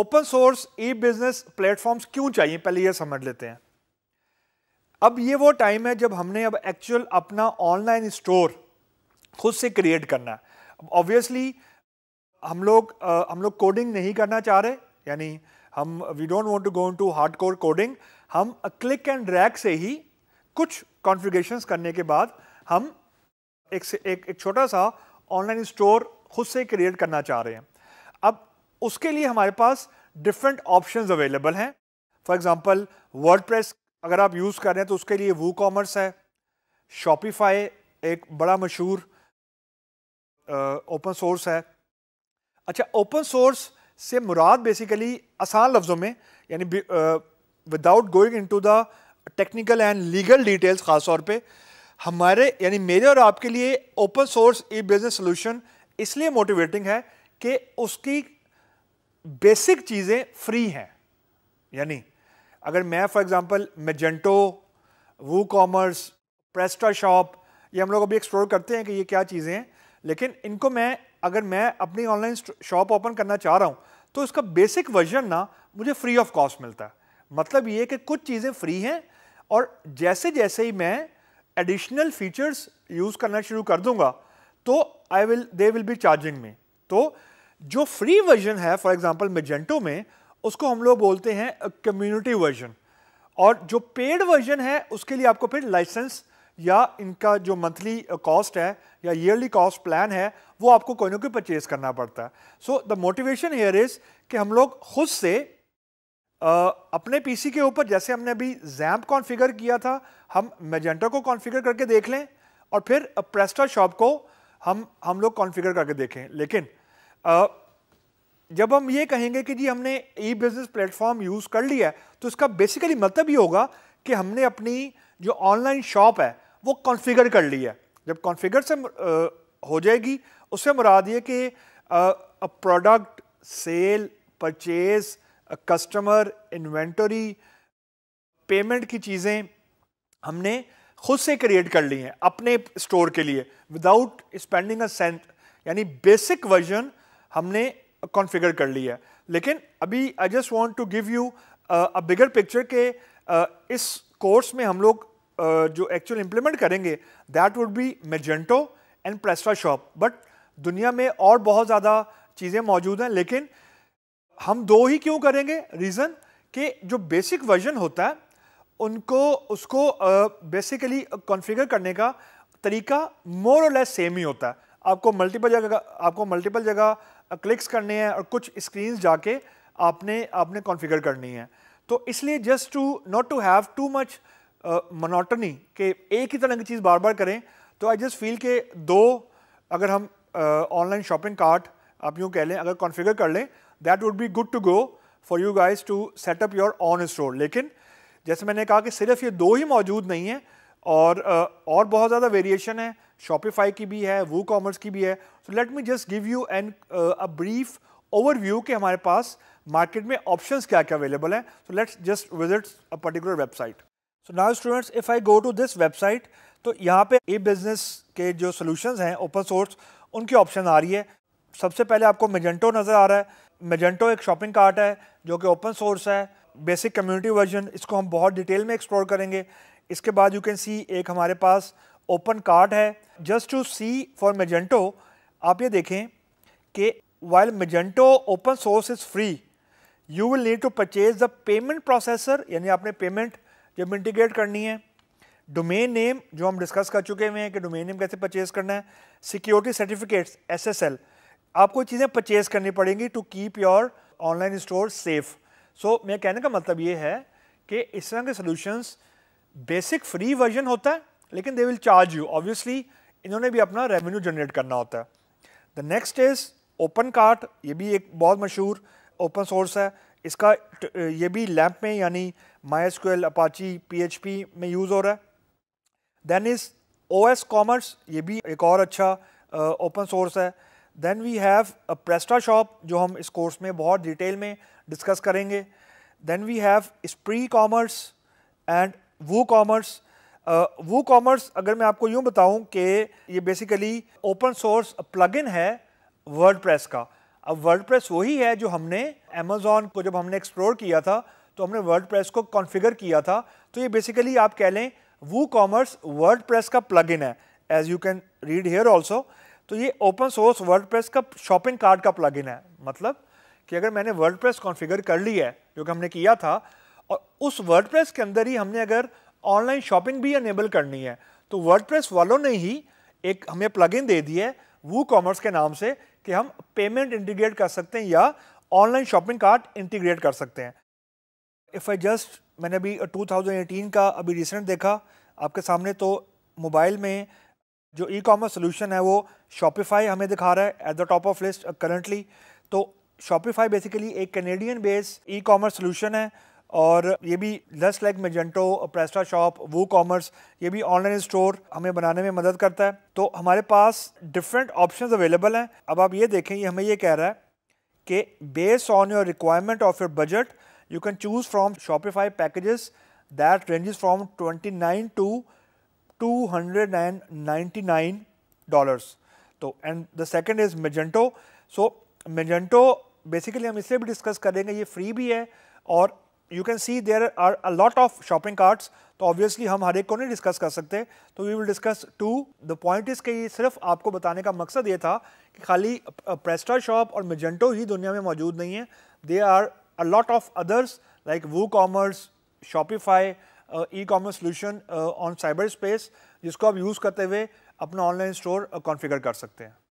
open source e business platforms क्यों चाहिए पहले ये समझ लेते हैं अब ये वो टाइम है जब हमने अब एक्चुअल अपना ऑनलाइन स्टोर खुद से क्रिएट करना है ऑब्वियसली हम लोग आ, हम लोग कोडिंग नहीं करना चाह रहे यानी हम we don't want to go into hard core coding हम क्लिक एंड ड्रैग से ही कुछ कॉन्फ़िगरेशंस करने के बाद हम एक से एक एक छोटा सा ऑनलाइन स्टोर खुद से क्रिएट करना चाह रहे हैं उसके लिए हमारे पास डिफरेंट ऑप्शंस अवेलेबल हैं फॉर एग्जांपल वर्डप्रेस अगर आप यूज़ कर रहे हैं तो उसके लिए वू कॉमर्स है शॉपिफाई एक बड़ा मशहूर ओपन सोर्स है अच्छा ओपन सोर्स से मुराद बेसिकली आसान लफ्ज़ों में यानी without going into the technical and legal details ख़ास तौर पे हमारे यानी मेरे और आपके लिए open source e business solution इसलिए मोटिवेटिंग है कि उसकी बेसिक चीज़ें फ्री हैं यानी अगर मैं for example Magento WooCommerce PrestaShop ये हम लोग अभी एक्सप्लोर करते हैं कि ये क्या चीज़ें हैं लेकिन इनको मैं अगर मैं अपनी ऑनलाइन शॉप ओपन करना चाह रहा हूँ तो इसका बेसिक वर्जन ना मुझे फ्री ऑफ कॉस्ट मिलता है मतलब ये कि कुछ चीज़ें फ्री हैं और जैसे जैसे ही मैं एडिशनल फीचर्स यूज़ करना शुरू कर दूंगा तो I will they will be charging में तो जो फ्री वर्जन है फॉर एग्जांपल मेजेंटो में उसको हम लोग बोलते हैं कम्युनिटी वर्जन और जो पेड वर्जन है उसके लिए आपको फिर लाइसेंस या इनका जो मंथली कॉस्ट है या ईयरली कॉस्ट प्लान है वो आपको कोई ना कोई परचेज करना पड़ता है so the motivation here is कि हम लोग खुद से आ, अपने पीसी के ऊपर जैसे हमने अभी जैम्प कॉन्फ़िगर किया था हम मेजेंटो को कॉन्फ़िगर करके देख लें और फिर प्रेस्टा शॉप को हम हम लोग कॉन्फ़िगर करके देखें लेकिन जब हम ये कहेंगे कि जी हमने ई बिजनेस प्लेटफॉर्म यूज़ कर लिया है तो इसका बेसिकली मतलब ये होगा कि हमने अपनी जो ऑनलाइन शॉप है वो कॉन्फ़िगर कर ली है जब कॉन्फ़िगर से आ, हो जाएगी उससे मुराद ये कि product sale purchase customer inventory payment की चीज़ें हमने खुद से क्रिएट कर ली हैं अपने स्टोर के लिए विदाउट स्पेंडिंग अ सेंट यानी बेसिक वर्जन हमने कॉन्फ़िगर कर लिया है लेकिन अभी I just want to give you a bigger picture के uh, इस कोर्स में हम लोग uh, जो एक्चुअल इम्प्लीमेंट करेंगे that would be Magento and PrestaShop but दुनिया में और बहुत ज़्यादा चीज़ें मौजूद हैं लेकिन हम दो ही क्यों करेंगे रीज़न कि जो बेसिक वर्जन होता है उनको उसको बेसिकली uh, कॉन्फ़िगर करने का तरीका मोर और लेस सेम ही होता है आपको मल्टीपल जगह आपको मल्टीपल जगह क्लिक्स करने हैं और कुछ स्क्रीन जाके आपने आपने कॉन्फ़िगर करनी है तो इसलिए just to not to have too much monotony के एक ही तरह की चीज़ बार बार करें तो आई जस्ट फील के दो अगर हम ऑनलाइन शॉपिंग कार्ट आप यूँ कह लें अगर कॉन्फ़िगर कर लें that would be good to go for you guys to set up your own store लेकिन जैसे मैंने कहा कि सिर्फ ये दो ही मौजूद नहीं है और uh, और बहुत ज़्यादा वेरिएशन है शॉपिफाई की भी है वो कॉमर्स की भी है तो let me just give you an a brief overview कि हमारे पास मार्केट में ऑप्शंस क्या क्या अवेलेबल हैं so let's just visit a particular website so now students if I go to this website तो यहाँ पे ई बिजनेस के जो सोल्यूशन हैं ओपन सोर्स उनकी ऑप्शन आ रही है सबसे पहले आपको मेजेंटो नज़र आ रहा है मेजेंटो एक शॉपिंग कार्ट है जो कि ओपन सोर्स है बेसिक कम्युनिटी वर्जन इसको हम बहुत डिटेल में एक्सप्लोर करेंगे इसके बाद यू कैन सी एक हमारे पास ओपन कार्ट है just to see for Magento आप ये देखें कि while Magento open source is free you will need to purchase the payment processor यानी आपने पेमेंट जब इंटीग्रेट करनी है डोमेन नेम जो हम डिस्कस कर चुके हुए हैं कि डोमेन नेम कैसे परचेज करना है सिक्योरिटी सर्टिफिकेट्स एसएसएल आपको चीज़ें परचेज करनी पड़ेंगी to keep your online store safe so मेरे कहने का मतलब ये है कि इस तरह के सोल्यूशंस बेसिक फ्री वर्जन होता है लेकिन they will charge you obviously इन्होंने भी अपना रेवेन्यू जनरेट करना होता है नेक्स्ट इज ओपन कार्ट ये भी एक बहुत मशहूर ओपन सोर्स है इसका ये भी लैम्प में यानी माई स्क्ल अपाची पी में यूज़ हो रहा है then is O S commerce ये भी एक और अच्छा ओपन uh, सोर्स है then we have a PrestaShop जो हम इस कोर्स में बहुत डिटेल में डिस्कस करेंगे then we have Spree commerce and WooCommerce WooCommerce अगर मैं आपको यूं बताऊं कि ये बेसिकली ओपन सोर्स प्लगइन है वर्ड का अब वर्ड वही है जो हमने अमेज़ोन को जब हमने एक्सप्लोर किया था तो हमने वर्ड को कॉन्फ़िगर किया था तो ये बेसिकली आप कह लें वो कॉमर्स वर्ड का प्लगइन है as you can read here also तो ये ओपन सोर्स वर्ड का शॉपिंग कार्ड का प्लगइन है मतलब कि अगर मैंने वर्ड कॉन्फ़िगर कर ली है जो कि हमने किया था और उस वर्ड के अंदर ही हमने अगर ऑनलाइन शॉपिंग भी अनेबल करनी है तो वर्ड वालों ने ही एक हमें प्लगइन दे दिया है वो कॉमर्स के नाम से कि हम पेमेंट इंटीग्रेट कर सकते हैं या ऑनलाइन शॉपिंग कार्ट इंटीग्रेट कर सकते हैं इफ़ आई जस्ट मैंने अभी 2018 का अभी रिसेंट देखा आपके सामने तो मोबाइल में जो ई कॉमर्स सोल्यूशन है वो शॉपिफाई हमें दिखा रहा है at the top of list currently तो शॉपिफाई बेसिकली एक Canadian based e commerce solution है और ये भी लस like Magento PrestaShop WooCommerce ये भी ऑनलाइन स्टोर हमें बनाने में मदद करता है तो हमारे पास डिफरेंट ऑप्शन अवेलेबल हैं अब आप ये देखें ये हमें ये कह रहा है कि based on your requirement of your budget you can choose from Shopify packages that ranges from twenty nine to two hundred and ninety nine dollars तो and the second is Magento so Magento basically हम इसलिए भी discuss करेंगे ये free भी है और you can see there are a lot of shopping carts तो ऑब्वियसली हम हर एक को नहीं डिस्कस कर सकते तो we will discuss to the point is ये सिर्फ आपको बताने का मकसद ये था कि खाली प्रेस्टा शॉप और मेजेंटो ही दुनिया में मौजूद नहीं है they are a lot of others like WooCommerce Shopify e commerce solution on cyber space जिसको आप यूज़ करते हुए अपना ऑनलाइन स्टोर कॉन्फ़िगर कर सकते हैं